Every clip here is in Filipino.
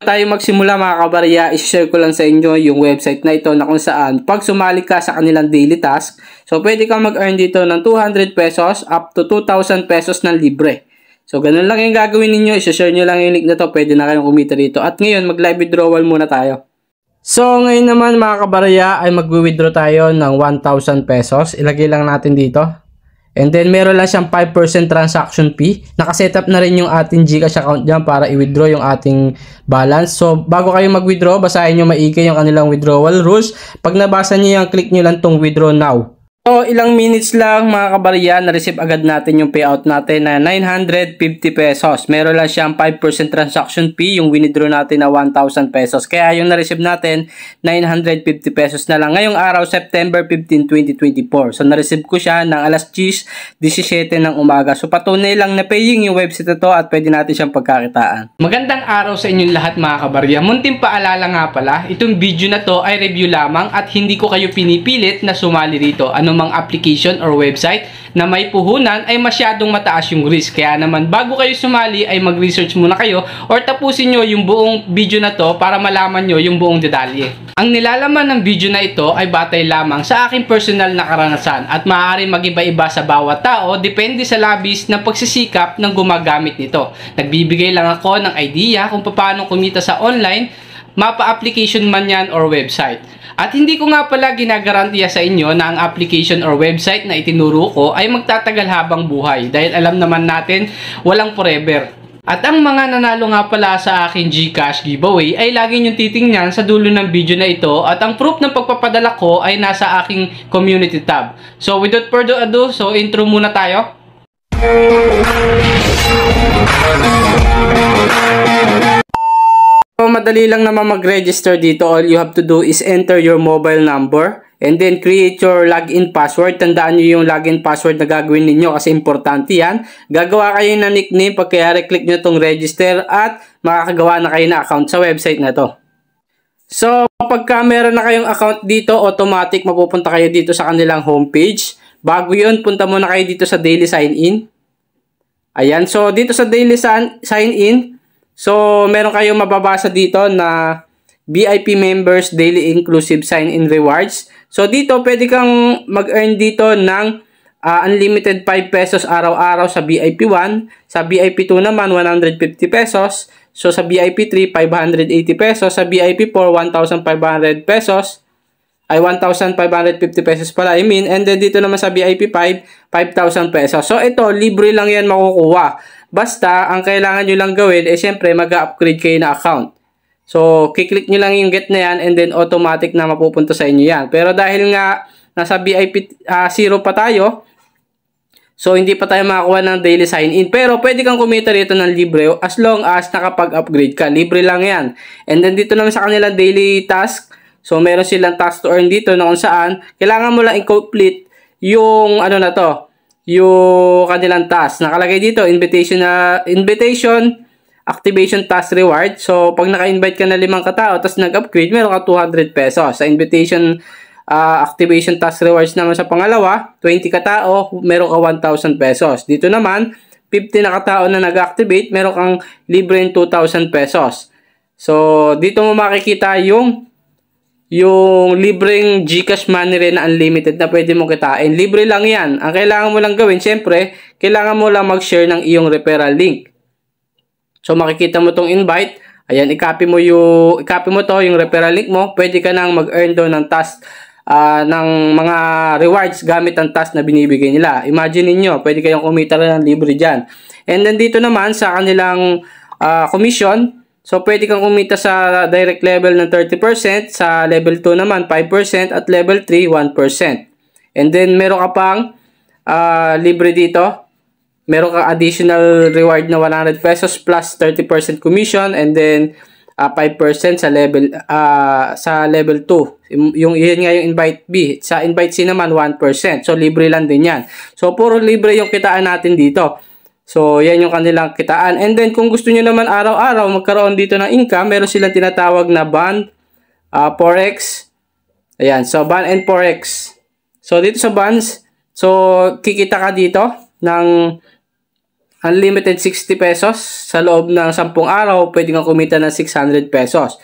tayo magsimula mga kabarya, isi-share ko lang sa inyo yung website na ito na kung saan pag sumali ka sa kanilang daily task, so pwede kang mag-earn dito ng 200 pesos up to 2,000 pesos ng libre. So ganun lang yung gagawin ninyo, isi-share nyo lang yung link na to, pwede na kayong kumita dito. At ngayon, mag-live withdrawal muna tayo. So ngayon naman mga kabarya ay mag-withdraw tayo ng 1,000 pesos. Ilagay lang natin dito. And then meron lang siyang 5% transaction fee. Nakaset up na rin yung ating Gcash account dyan para i-withdraw yung ating balance. So bago kayo mag-withdraw, basahin nyo maigi yung kanilang withdrawal rules. Pag nabasa nyo yan, click nyo lang tong withdraw now. So, ilang minutes lang mga kabarya, na-receive agad natin yung payout natin na 950 pesos. Meron lang siyang 5% transaction fee, yung winidraw natin na 1,000 pesos. Kaya yung na-receive natin, 950 pesos na lang. Ngayong araw, September 15, 2024. So, na-receive ko siya ng alas 10, 17 ng umaga. So, patunay lang na paying yung website ito at pwede natin siyang pagkakitaan. Magandang araw sa inyong lahat mga kabarya. Munting paalala nga pala, itong video na to ay review lamang at hindi ko kayo pinipilit na sumali rito. Ano anumang application or website na may puhunan ay masyadong mataas yung risk. Kaya naman bago kayo sumali ay mag-research muna kayo or tapusin nyo yung buong video na to para malaman nyo yung buong detalye. Ang nilalaman ng video na ito ay batay lamang sa aking personal na karanasan at maaari mag-iba-iba sa bawat tao depende sa labis na pagsisikap ng gumagamit nito. Nagbibigay lang ako ng idea kung paano kumita sa online, mapa-application man yan or website. At hindi ko nga pala ginagarantiya sa inyo na ang application or website na itinuro ko ay magtatagal habang buhay dahil alam naman natin walang forever. At ang mga nanalo nga pala sa akin GCash giveaway ay lagi niyong titingnan sa dulo ng video na ito at ang proof ng pagpapadala ko ay nasa aking community tab. So without further ado, so intro muna tayo madali lang naman mag-register dito. All you have to do is enter your mobile number and then create your login password. Tandaan nyo yung login password na gagawin ninyo kasi importante yan. Gagawa kayo na nickname pag kaya click nyo tong register at makakagawa na kayo na account sa website na to. So, pagka meron na kayong account dito, automatic mapupunta kayo dito sa kanilang homepage. Bago yun, punta muna kayo dito sa daily sign in. Ayan, so dito sa daily sign in, So, meron kayong mababasa dito na VIP members daily inclusive sign-in rewards. So, dito pwede kang mag-earn dito ng uh, unlimited 5 pesos araw-araw sa VIP 1. Sa VIP 2 naman, 150 pesos. So, sa VIP 3, 580 pesos. Sa VIP 4, 1,500 pesos ay 1,550 pesos pala. I mean, and then dito naman sa VIP 5, 5,000 pesos. So, ito, libre lang yan makukuha. Basta, ang kailangan nyo lang gawin, eh, syempre, mag-upgrade kayo na account. So, kiklik nyo lang yung get na yan, and then automatic na mapupunta sa inyo yan. Pero dahil nga, nasa VIP 0 uh, ah, pa tayo, So, hindi pa tayo makakuha ng daily sign-in. Pero, pwede kang kumita rito ng libre as long as nakapag-upgrade ka. Libre lang yan. And then, dito naman sa kanilang daily task, So, meron silang task to earn dito na kung saan, kailangan mo lang i-complete yung ano na to, yung kanilang task. Nakalagay dito, invitation na, invitation, activation task reward. So, pag naka-invite ka na limang katao, tapos nag-upgrade, meron ka 200 pesos. Sa invitation, uh, activation task rewards naman sa pangalawa, 20 katao, meron ka 1,000 pesos. Dito naman, 50 na katao na nag-activate, meron kang libre 2,000 pesos. So, dito mo makikita yung yung libreng Gcash Money rin na unlimited na pwede mo kitain. Libre lang yan. Ang kailangan mo lang gawin, syempre, kailangan mo lang mag-share ng iyong referral link. So, makikita mo tong invite. Ayan, i-copy mo, yung, i-copy mo to, yung referral link mo. Pwede ka nang mag-earn doon ng task uh, ah, ng mga rewards gamit ang task na binibigay nila. Imagine niyo, pwede kayong kumita ng libre diyan. And then dito naman sa kanilang uh, commission, So, pwede kang kumita sa direct level ng 30%, sa level 2 naman 5%, at level 3, 1%. And then, meron ka pang uh, libre dito. Meron kang additional reward na 100 pesos plus 30% commission and then uh, ah, 5% sa level uh, sa level 2. Yung yun nga yung invite B. Sa invite C naman 1%. So libre lang din 'yan. So puro libre yung kitaan natin dito. So, yan yung kanilang kitaan. And then, kung gusto nyo naman araw-araw magkaroon dito ng income, meron silang tinatawag na bond, uh, forex. Ayan, so bond and forex. So, dito sa bonds, so, kikita ka dito ng unlimited 60 pesos. Sa loob ng 10 araw, pwede kang kumita ng 600 pesos.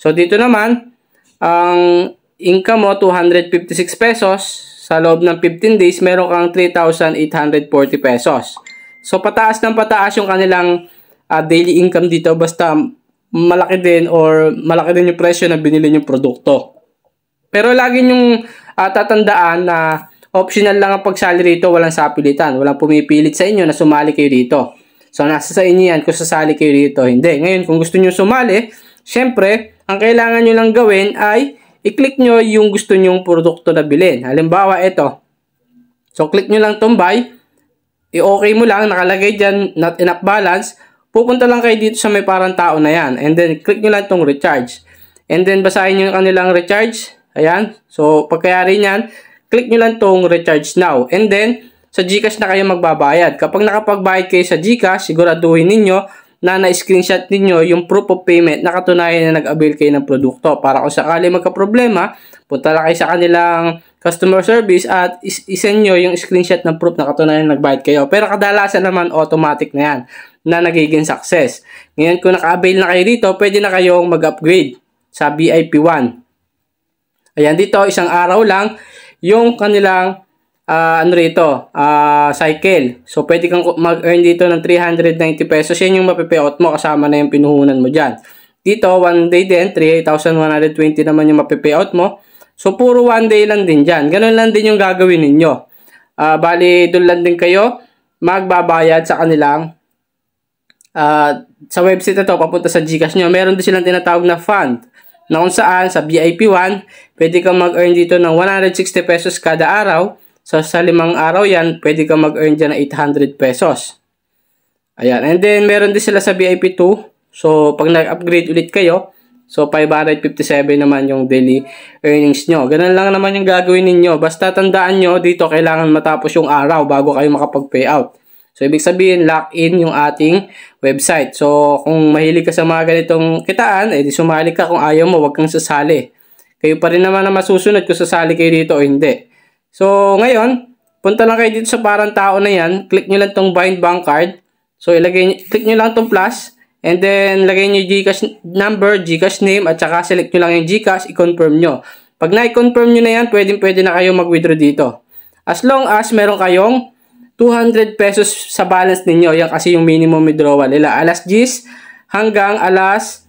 So, dito naman, ang income mo, 256 pesos. Sa loob ng 15 days, meron kang 3,840 pesos. So pataas ng pataas yung kanilang uh, daily income dito basta malaki din or malaki din yung presyo na binili yung produkto. Pero lagi yung uh, ah, tatandaan na optional lang ang pagsali rito, walang sapilitan. Walang pumipilit sa inyo na sumali kayo dito. So nasa sa inyo yan kung sasali kayo dito, hindi. Ngayon kung gusto niyo sumali, syempre ang kailangan niyo lang gawin ay i-click nyo yung gusto nyong produkto na bilhin. Halimbawa ito. So click nyo lang tong buy i-okay mo lang, nakalagay dyan, not enough balance, pupunta lang kayo dito sa may parang tao na yan. And then, click nyo lang itong recharge. And then, basahin nyo yung kanilang recharge. Ayan. So, pagkayari niyan, click nyo lang itong recharge now. And then, sa Gcash na kayo magbabayad. Kapag nakapagbayad kayo sa Gcash, siguraduhin ninyo na na-screenshot ninyo yung proof of payment na katunayan na nag-avail kayo ng produkto. Para kung sakali magka-problema, Punta lang kayo sa kanilang customer service at is isend nyo yung screenshot ng proof na katunayan nagbayad kayo. Pero kadalasan naman automatic na yan na nagiging success. Ngayon kung naka-avail na kayo dito, pwede na kayong mag-upgrade sa VIP1. Ayan dito, isang araw lang yung kanilang uh, ano rito, uh, cycle. So, pwede kang mag-earn dito ng 390 pesos. Yan yung mapipayout mo kasama na yung pinuhunan mo dyan. Dito, 1 day din, 3,120 naman yung mapipayout mo. So, puro one day lang din dyan. Ganun lang din yung gagawin ninyo. Uh, bali, doon lang din kayo magbabayad sa kanilang uh, sa website na to, papunta sa Gcash nyo. Meron din silang tinatawag na fund na kung saan sa VIP1, pwede kang mag-earn dito ng 160 pesos kada araw. So, sa limang araw yan, pwede kang mag-earn dyan ng 800 pesos. Ayan. And then, meron din sila sa VIP2. So, pag nag-upgrade ulit kayo, So, 557 naman yung daily earnings nyo. Ganun lang naman yung gagawin ninyo. Basta tandaan nyo, dito kailangan matapos yung araw bago kayo makapag-payout. So, ibig sabihin, lock in yung ating website. So, kung mahilig ka sa mga ganitong kitaan, edi sumali ka. Kung ayaw mo, wag kang sasali. Kayo pa rin naman na masusunod kung sasali kayo dito o hindi. So, ngayon, punta lang kayo dito sa parang tao na yan. Click nyo lang tong bind bank card. So, ilagay, click nyo lang tong plus. And then, lagay nyo Gcash number, Gcash name, at saka select nyo lang yung Gcash, i-confirm nyo. Pag na-confirm nyo na yan, pwedeng pwede na kayo mag-withdraw dito. As long as meron kayong 200 pesos sa balance ninyo, yan kasi yung minimum withdrawal nila. Alas 10 hanggang alas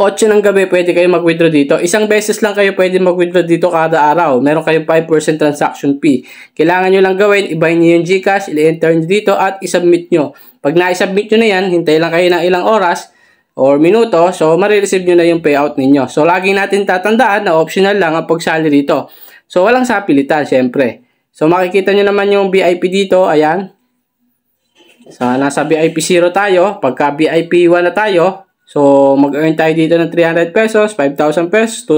8 ng gabi pwede kayo mag-withdraw dito. Isang beses lang kayo pwede mag-withdraw dito kada araw. Meron kayong 5% transaction fee. Kailangan nyo lang gawin, ibahin nyo yung Gcash, i-enter nyo dito at isubmit nyo. Pag na-submit nyo na yan, hintay lang kayo ng ilang oras or minuto, so marireceive nyo na yung payout ninyo. So lagi natin tatandaan na optional lang ang pagsali dito. So walang sapilitan, syempre. So makikita nyo naman yung VIP dito, ayan. So nasa VIP 0 tayo, pagka VIP 1 na tayo, So, mag-earn tayo dito ng 300 pesos, 5,000 pesos,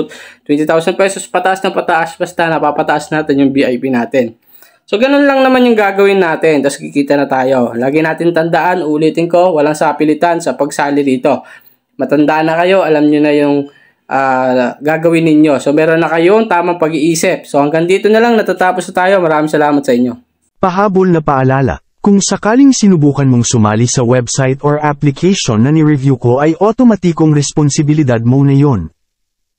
20,000 pesos, pataas na pataas, basta napapataas natin yung VIP natin. So, ganun lang naman yung gagawin natin, tapos kikita na tayo. Lagi natin tandaan, ulitin ko, walang sapilitan sa pagsali dito. Matanda na kayo, alam nyo na yung uh, gagawin ninyo. So, meron na kayong tamang pag-iisip. So, hanggang dito na lang, natatapos na tayo. Maraming salamat sa inyo. Pahabol na paalala. Kung sakaling sinubukan mong sumali sa website or application na ni-review ko ay otomatikong responsibilidad mo na yon.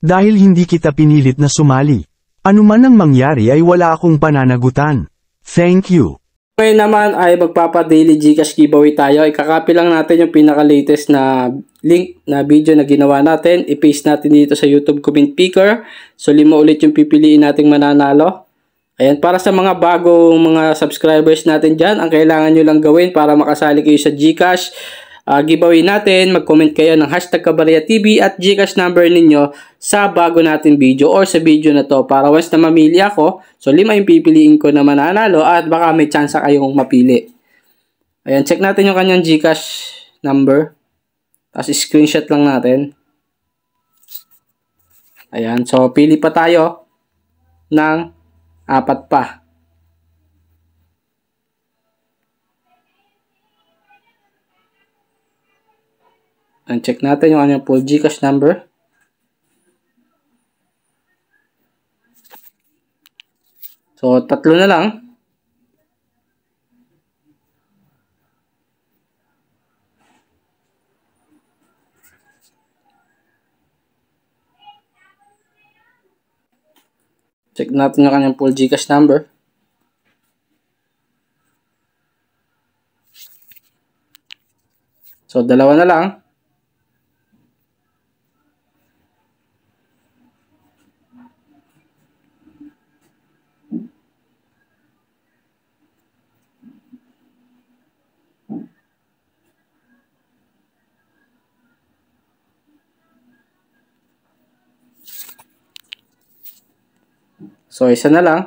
Dahil hindi kita pinilit na sumali. Ano man ang mangyari ay wala akong pananagutan. Thank you. Ngayon naman ay magpapa-daily Gcash giveaway tayo. Ikakapi lang natin yung pinaka-latest na link na video na ginawa natin. I-paste natin dito sa YouTube comment picker. So lima ulit yung pipiliin nating mananalo. Ayan, para sa mga bagong mga subscribers natin dyan, ang kailangan nyo lang gawin para makasali kayo sa Gcash uh, giveaway natin, mag-comment kayo ng hashtag Kabarya TV at Gcash number ninyo sa bago natin video or sa video na to para once na mamili ako, so lima yung pipiliin ko na mananalo at baka may chance kayong mapili. Ayan, check natin yung kanyang Gcash number. Tapos screenshot lang natin. Ayan, so pili pa tayo ng Apat pa. And check natin yung ano yung full Gcash number. So, tatlo na lang. Check natin yung kanyang full Gcash number. So, dalawa na lang. So, isa na lang.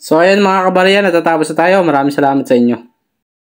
So ayan mga kabarya, natatapos na tayo. Maraming salamat sa inyo.